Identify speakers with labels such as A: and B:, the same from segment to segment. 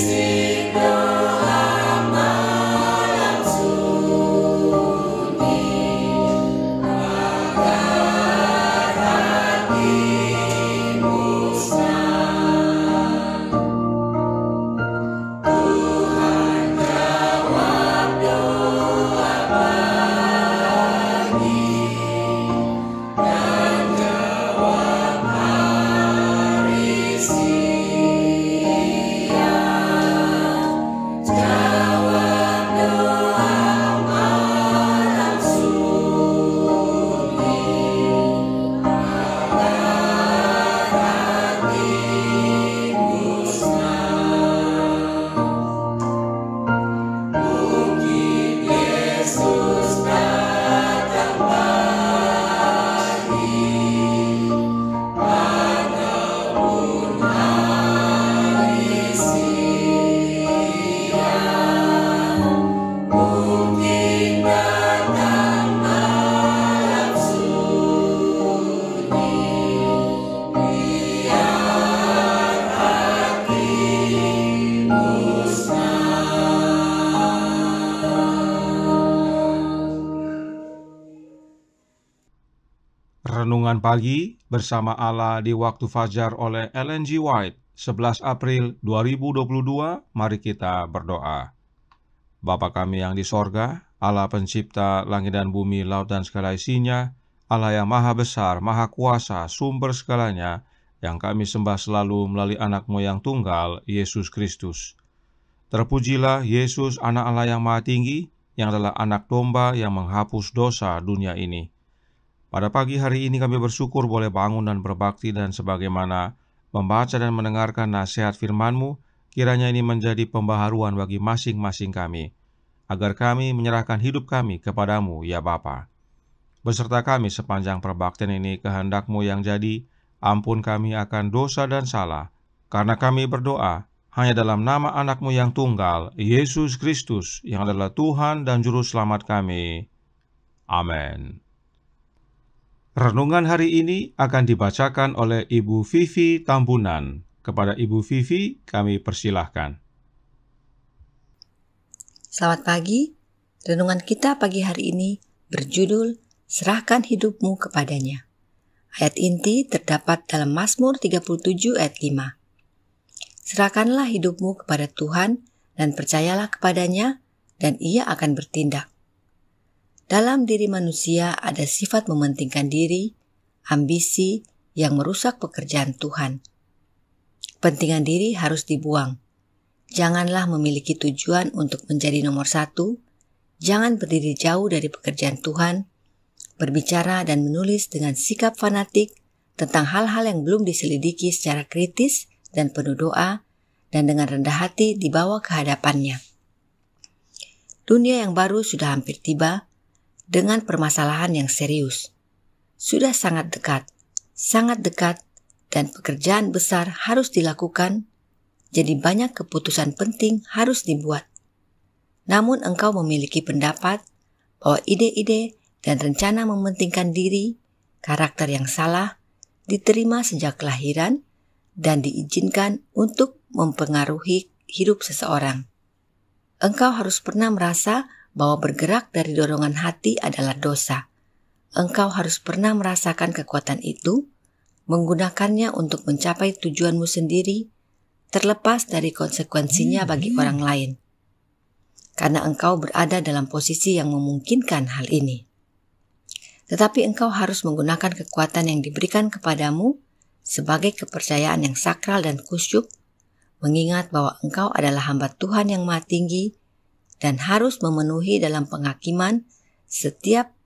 A: see.
B: Renungan Pagi bersama Allah di waktu fajar oleh LNG White, 11 April 2022. Mari kita berdoa. Bapa kami yang di sorga, Allah pencipta langit dan bumi, laut dan segala isinya, Allah yang maha besar, maha kuasa, sumber segalanya, yang kami sembah selalu melalui anakmu yang tunggal, Yesus Kristus. Terpujilah Yesus, anak Allah yang maha tinggi, yang adalah anak domba yang menghapus dosa dunia ini. Pada pagi hari ini kami bersyukur boleh bangun dan berbakti dan sebagaimana membaca dan mendengarkan nasihat firman-Mu, kiranya ini menjadi pembaharuan bagi masing-masing kami, agar kami menyerahkan hidup kami kepadamu, ya Bapa. Beserta kami sepanjang perbaktian ini kehendakMu yang jadi, ampun kami akan dosa dan salah, karena kami berdoa hanya dalam nama anakmu yang tunggal, Yesus Kristus, yang adalah Tuhan dan Juru Selamat kami. Amin. Renungan hari ini akan dibacakan oleh Ibu Vivi Tambunan. Kepada Ibu Vivi, kami persilahkan. Selamat
A: pagi. Renungan kita pagi hari ini berjudul Serahkan Hidupmu Kepadanya. Ayat inti terdapat dalam Mazmur 37 ayat 5. Serahkanlah hidupmu kepada Tuhan dan percayalah kepadanya dan ia akan bertindak. Dalam diri manusia ada sifat mementingkan diri, ambisi yang merusak pekerjaan Tuhan. Pentingan diri harus dibuang. Janganlah memiliki tujuan untuk menjadi nomor satu. Jangan berdiri jauh dari pekerjaan Tuhan. Berbicara dan menulis dengan sikap fanatik tentang hal-hal yang belum diselidiki secara kritis dan penuh doa, dan dengan rendah hati dibawa ke hadapannya. Dunia yang baru sudah hampir tiba dengan permasalahan yang serius. Sudah sangat dekat, sangat dekat, dan pekerjaan besar harus dilakukan, jadi banyak keputusan penting harus dibuat. Namun engkau memiliki pendapat bahwa ide-ide dan rencana mementingkan diri, karakter yang salah, diterima sejak kelahiran, dan diizinkan untuk mempengaruhi hidup seseorang. Engkau harus pernah merasa bahwa bergerak dari dorongan hati adalah dosa. Engkau harus pernah merasakan kekuatan itu, menggunakannya untuk mencapai tujuanmu sendiri, terlepas dari konsekuensinya bagi hmm. orang lain. Karena engkau berada dalam posisi yang memungkinkan hal ini. Tetapi engkau harus menggunakan kekuatan yang diberikan kepadamu sebagai kepercayaan yang sakral dan kusyuk, mengingat bahwa engkau adalah hamba Tuhan yang maha tinggi, dan harus memenuhi dalam penghakiman setiap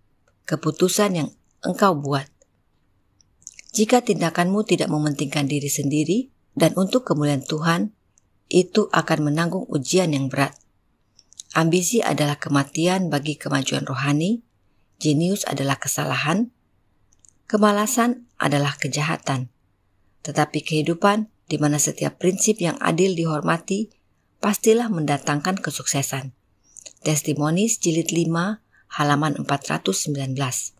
A: keputusan yang engkau buat. Jika tindakanmu tidak mementingkan diri sendiri dan untuk kemuliaan Tuhan, itu akan menanggung ujian yang berat. Ambisi adalah kematian bagi kemajuan rohani, jenius adalah kesalahan, kemalasan adalah kejahatan. Tetapi kehidupan di mana setiap prinsip yang adil dihormati pastilah mendatangkan kesuksesan. Testimonis Jilid 5 halaman 419.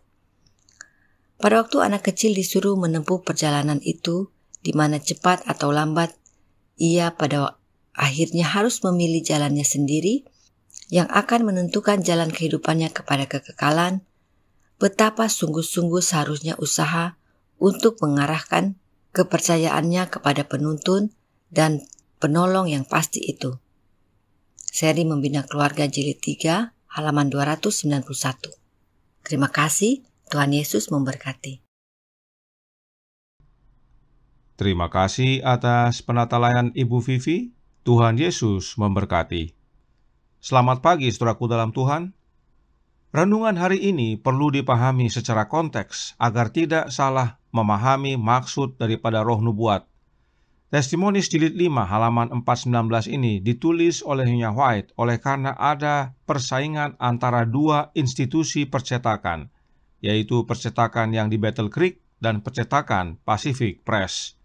A: Pada waktu anak kecil disuruh menempuh perjalanan itu, di mana cepat atau lambat, ia pada akhirnya harus memilih jalannya sendiri yang akan menentukan jalan kehidupannya kepada kekekalan, betapa sungguh-sungguh seharusnya usaha untuk mengarahkan kepercayaannya kepada penuntun dan penolong yang pasti itu seri Membina Keluarga Jilid 3, halaman 291. Terima kasih, Tuhan Yesus memberkati.
B: Terima kasih atas penata Ibu Vivi. Tuhan Yesus memberkati. Selamat pagi, saudaraku dalam Tuhan. Renungan hari ini perlu dipahami secara konteks agar tidak salah memahami maksud daripada roh nubuat. Testimonis jilid 5 halaman 419 ini ditulis oleh Nyonya White oleh karena ada persaingan antara dua institusi percetakan, yaitu percetakan yang di Battle Creek dan percetakan Pacific Press.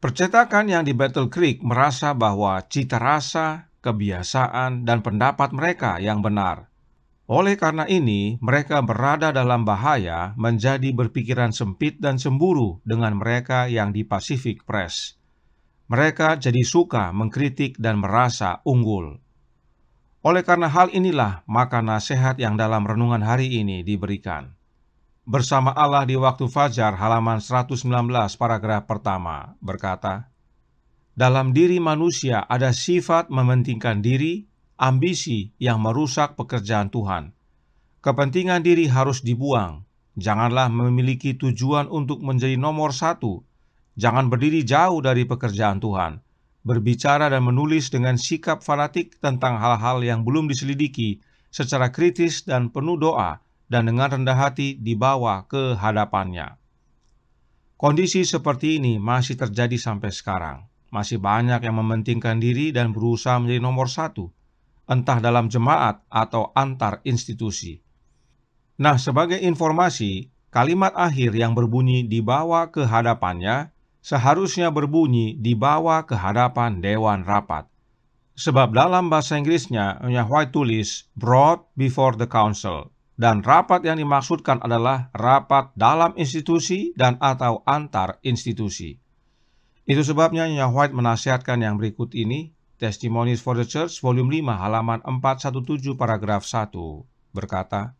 B: Percetakan yang di Battle Creek merasa bahwa cita rasa, kebiasaan, dan pendapat mereka yang benar, oleh karena ini, mereka berada dalam bahaya menjadi berpikiran sempit dan cemburu dengan mereka yang di Pacific Press. Mereka jadi suka mengkritik dan merasa unggul. Oleh karena hal inilah, maka nasihat yang dalam renungan hari ini diberikan. Bersama Allah di waktu fajar halaman 119 paragraf pertama berkata, Dalam diri manusia ada sifat mementingkan diri ambisi yang merusak pekerjaan Tuhan. Kepentingan diri harus dibuang. Janganlah memiliki tujuan untuk menjadi nomor satu. Jangan berdiri jauh dari pekerjaan Tuhan. Berbicara dan menulis dengan sikap fanatik tentang hal-hal yang belum diselidiki secara kritis dan penuh doa dan dengan rendah hati dibawa ke hadapannya. Kondisi seperti ini masih terjadi sampai sekarang. Masih banyak yang mementingkan diri dan berusaha menjadi nomor satu entah dalam jemaat atau antar institusi. Nah, sebagai informasi, kalimat akhir yang berbunyi dibawa ke hadapannya seharusnya berbunyi dibawa ke hadapan dewan rapat. Sebab dalam bahasa Inggrisnya, Yahweh tulis brought before the council dan rapat yang dimaksudkan adalah rapat dalam institusi dan atau antar institusi. Itu sebabnya Yahweh menasihatkan yang berikut ini Testimonies for the Church volume 5 halaman 417 paragraf 1 berkata,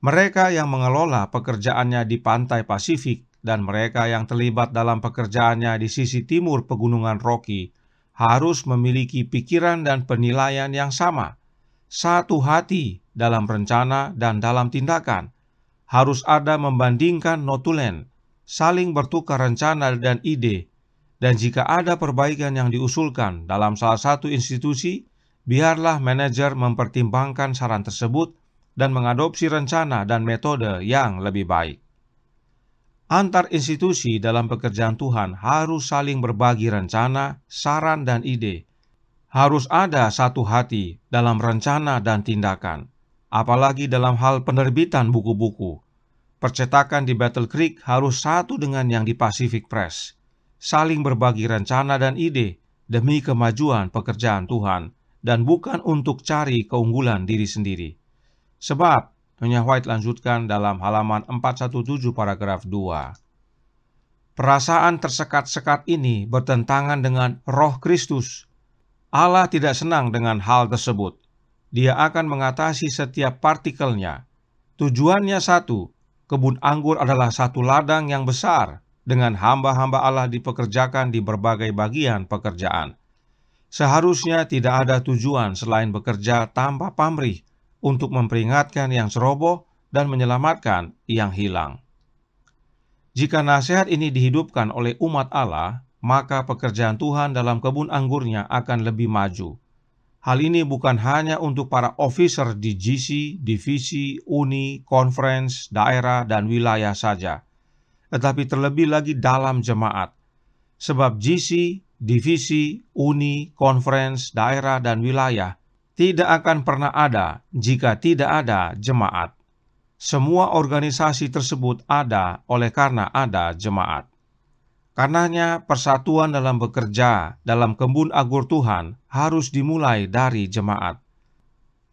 B: mereka yang mengelola pekerjaannya di pantai Pasifik dan mereka yang terlibat dalam pekerjaannya di sisi timur pegunungan Rocky harus memiliki pikiran dan penilaian yang sama, satu hati dalam rencana dan dalam tindakan. Harus ada membandingkan notulen, saling bertukar rencana dan ide, dan jika ada perbaikan yang diusulkan dalam salah satu institusi, biarlah manajer mempertimbangkan saran tersebut dan mengadopsi rencana dan metode yang lebih baik. Antar institusi dalam pekerjaan Tuhan harus saling berbagi rencana, saran, dan ide. Harus ada satu hati dalam rencana dan tindakan, apalagi dalam hal penerbitan buku-buku. Percetakan di Battle Creek harus satu dengan yang di Pacific Press saling berbagi rencana dan ide demi kemajuan pekerjaan Tuhan dan bukan untuk cari keunggulan diri sendiri. Sebab, Nyonya White lanjutkan dalam halaman 417 paragraf 2. Perasaan tersekat-sekat ini bertentangan dengan roh Kristus. Allah tidak senang dengan hal tersebut. Dia akan mengatasi setiap partikelnya. Tujuannya satu, kebun anggur adalah satu ladang yang besar, dengan hamba-hamba Allah dipekerjakan di berbagai bagian pekerjaan. Seharusnya tidak ada tujuan selain bekerja tanpa pamrih untuk memperingatkan yang ceroboh dan menyelamatkan yang hilang. Jika nasihat ini dihidupkan oleh umat Allah, maka pekerjaan Tuhan dalam kebun anggurnya akan lebih maju. Hal ini bukan hanya untuk para officer di GC, divisi, uni, conference, daerah, dan wilayah saja – tetapi terlebih lagi dalam jemaat. Sebab GC, divisi, uni, conference, daerah, dan wilayah tidak akan pernah ada jika tidak ada jemaat. Semua organisasi tersebut ada oleh karena ada jemaat. Karenanya persatuan dalam bekerja dalam kembun agur Tuhan harus dimulai dari jemaat.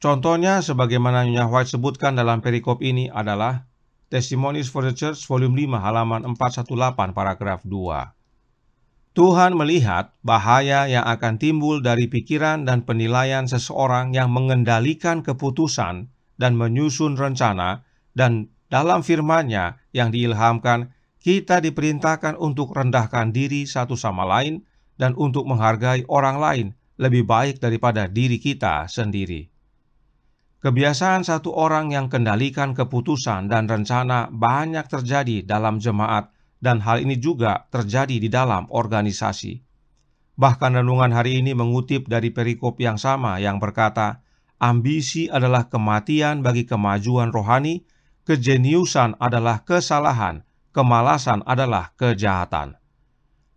B: Contohnya sebagaimana Nyonya White sebutkan dalam perikop ini adalah Testimonies for the Church volume 5 halaman 418 paragraf 2. Tuhan melihat bahaya yang akan timbul dari pikiran dan penilaian seseorang yang mengendalikan keputusan dan menyusun rencana dan dalam firman-Nya yang diilhamkan, kita diperintahkan untuk rendahkan diri satu sama lain dan untuk menghargai orang lain lebih baik daripada diri kita sendiri. Kebiasaan satu orang yang kendalikan keputusan dan rencana banyak terjadi dalam jemaat dan hal ini juga terjadi di dalam organisasi. Bahkan renungan hari ini mengutip dari perikop yang sama yang berkata, ambisi adalah kematian bagi kemajuan rohani, kejeniusan adalah kesalahan, kemalasan adalah kejahatan.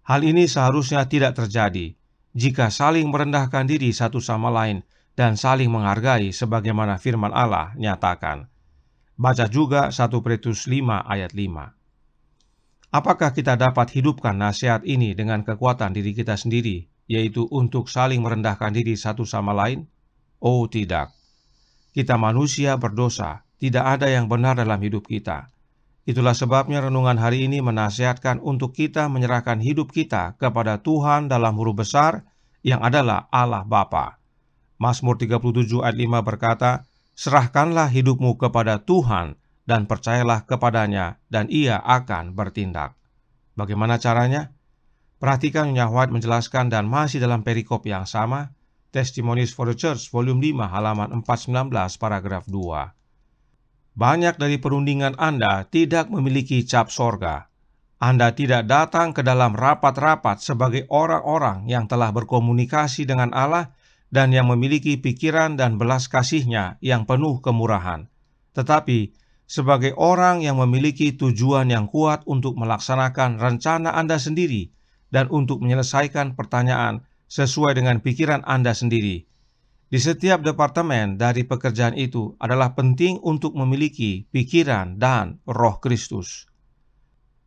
B: Hal ini seharusnya tidak terjadi jika saling merendahkan diri satu sama lain, dan saling menghargai sebagaimana firman Allah nyatakan. Baca juga 1 Petrus 5 ayat 5. Apakah kita dapat hidupkan nasihat ini dengan kekuatan diri kita sendiri, yaitu untuk saling merendahkan diri satu sama lain? Oh tidak. Kita manusia berdosa, tidak ada yang benar dalam hidup kita. Itulah sebabnya renungan hari ini menasihatkan untuk kita menyerahkan hidup kita kepada Tuhan dalam huruf besar yang adalah Allah Bapa. Mazmur 37 ayat 5 berkata, Serahkanlah hidupmu kepada Tuhan dan percayalah kepadanya dan ia akan bertindak. Bagaimana caranya? Perhatikan Yahweh menjelaskan dan masih dalam perikop yang sama, Testimonies for the Church volume 5 halaman 419 paragraf 2. Banyak dari perundingan Anda tidak memiliki cap sorga, anda tidak datang ke dalam rapat-rapat sebagai orang-orang yang telah berkomunikasi dengan Allah dan yang memiliki pikiran dan belas kasihnya yang penuh kemurahan. Tetapi, sebagai orang yang memiliki tujuan yang kuat untuk melaksanakan rencana Anda sendiri dan untuk menyelesaikan pertanyaan sesuai dengan pikiran Anda sendiri. Di setiap departemen dari pekerjaan itu adalah penting untuk memiliki pikiran dan roh Kristus.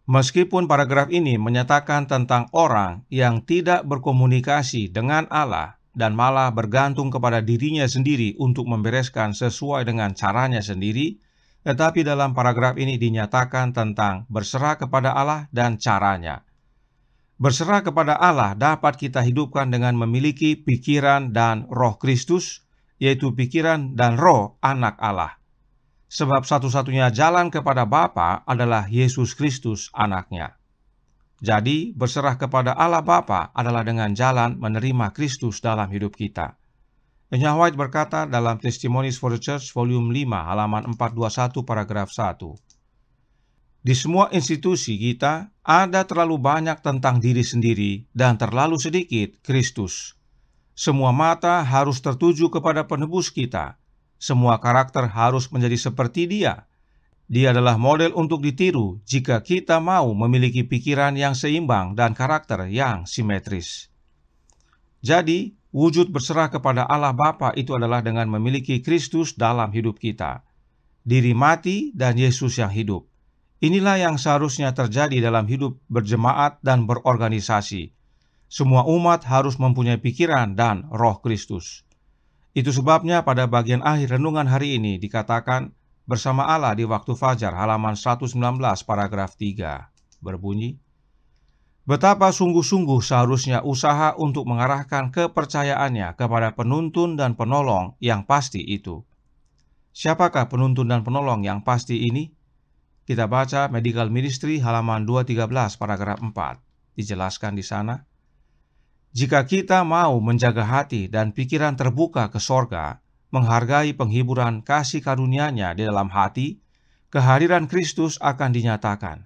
B: Meskipun paragraf ini menyatakan tentang orang yang tidak berkomunikasi dengan Allah, dan malah bergantung kepada dirinya sendiri untuk membereskan sesuai dengan caranya sendiri, tetapi dalam paragraf ini dinyatakan tentang berserah kepada Allah dan caranya. Berserah kepada Allah dapat kita hidupkan dengan memiliki pikiran dan roh Kristus, yaitu pikiran dan roh anak Allah. Sebab satu-satunya jalan kepada Bapa adalah Yesus Kristus anaknya. Jadi, berserah kepada Allah Bapa adalah dengan jalan menerima Kristus dalam hidup kita. Enya White berkata dalam Testimonies for the Church volume 5 halaman 421 paragraf 1. Di semua institusi kita ada terlalu banyak tentang diri sendiri dan terlalu sedikit Kristus. Semua mata harus tertuju kepada penebus kita. Semua karakter harus menjadi seperti dia dia adalah model untuk ditiru jika kita mau memiliki pikiran yang seimbang dan karakter yang simetris. Jadi, wujud berserah kepada Allah Bapa itu adalah dengan memiliki Kristus dalam hidup kita. Diri mati dan Yesus yang hidup. Inilah yang seharusnya terjadi dalam hidup berjemaat dan berorganisasi. Semua umat harus mempunyai pikiran dan roh Kristus. Itu sebabnya pada bagian akhir renungan hari ini dikatakan, bersama Allah di waktu fajar halaman 119 paragraf 3 berbunyi Betapa sungguh-sungguh seharusnya usaha untuk mengarahkan kepercayaannya kepada penuntun dan penolong yang pasti itu. Siapakah penuntun dan penolong yang pasti ini? Kita baca Medical Ministry halaman 213 paragraf 4. Dijelaskan di sana. Jika kita mau menjaga hati dan pikiran terbuka ke sorga, menghargai penghiburan kasih karunia-Nya di dalam hati, kehadiran Kristus akan dinyatakan.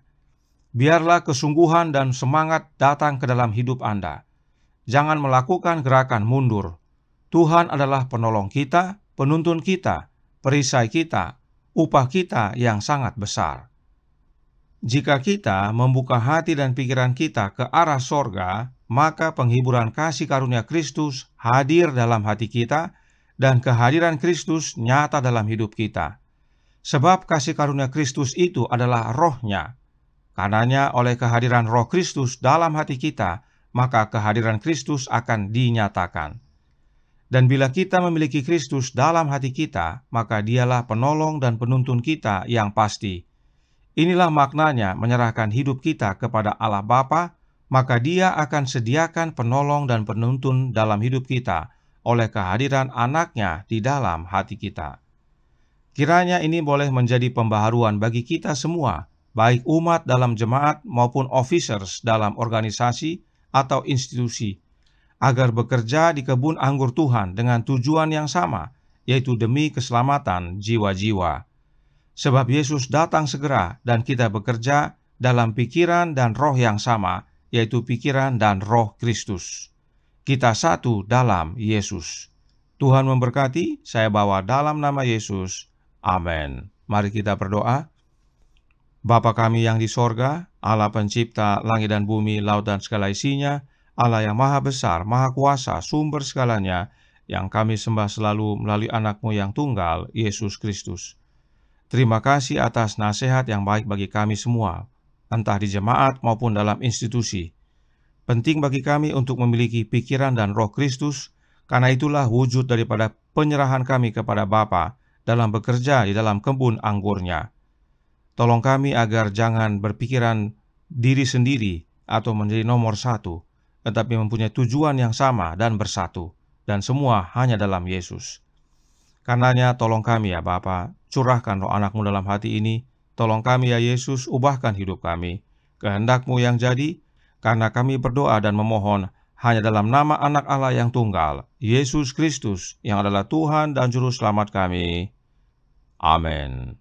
B: Biarlah kesungguhan dan semangat datang ke dalam hidup Anda. Jangan melakukan gerakan mundur. Tuhan adalah penolong kita, penuntun kita, perisai kita, upah kita yang sangat besar. Jika kita membuka hati dan pikiran kita ke arah sorga, maka penghiburan kasih karunia Kristus hadir dalam hati kita dan kehadiran Kristus nyata dalam hidup kita. Sebab kasih karunia Kristus itu adalah rohnya. Karenanya oleh kehadiran roh Kristus dalam hati kita, maka kehadiran Kristus akan dinyatakan. Dan bila kita memiliki Kristus dalam hati kita, maka dialah penolong dan penuntun kita yang pasti. Inilah maknanya menyerahkan hidup kita kepada Allah Bapa, maka dia akan sediakan penolong dan penuntun dalam hidup kita, oleh kehadiran anaknya di dalam hati kita. Kiranya ini boleh menjadi pembaharuan bagi kita semua, baik umat dalam jemaat maupun officers dalam organisasi atau institusi, agar bekerja di kebun anggur Tuhan dengan tujuan yang sama, yaitu demi keselamatan jiwa-jiwa. Sebab Yesus datang segera dan kita bekerja dalam pikiran dan roh yang sama, yaitu pikiran dan roh Kristus kita satu dalam Yesus. Tuhan memberkati, saya bawa dalam nama Yesus. Amin. Mari kita berdoa. Bapa kami yang di sorga, Allah pencipta langit dan bumi, laut dan segala isinya, Allah yang maha besar, maha kuasa, sumber segalanya, yang kami sembah selalu melalui anakmu yang tunggal, Yesus Kristus. Terima kasih atas nasihat yang baik bagi kami semua, entah di jemaat maupun dalam institusi. Penting bagi kami untuk memiliki pikiran dan roh Kristus, karena itulah wujud daripada penyerahan kami kepada Bapa dalam bekerja di dalam kebun anggurnya. Tolong kami agar jangan berpikiran diri sendiri atau menjadi nomor satu, tetapi mempunyai tujuan yang sama dan bersatu, dan semua hanya dalam Yesus. Karenanya tolong kami ya Bapa, curahkan roh anakmu dalam hati ini, tolong kami ya Yesus, ubahkan hidup kami. Kehendakmu yang jadi, karena kami berdoa dan memohon hanya dalam nama anak Allah yang tunggal, Yesus Kristus, yang adalah Tuhan dan Juru Selamat kami. Amin.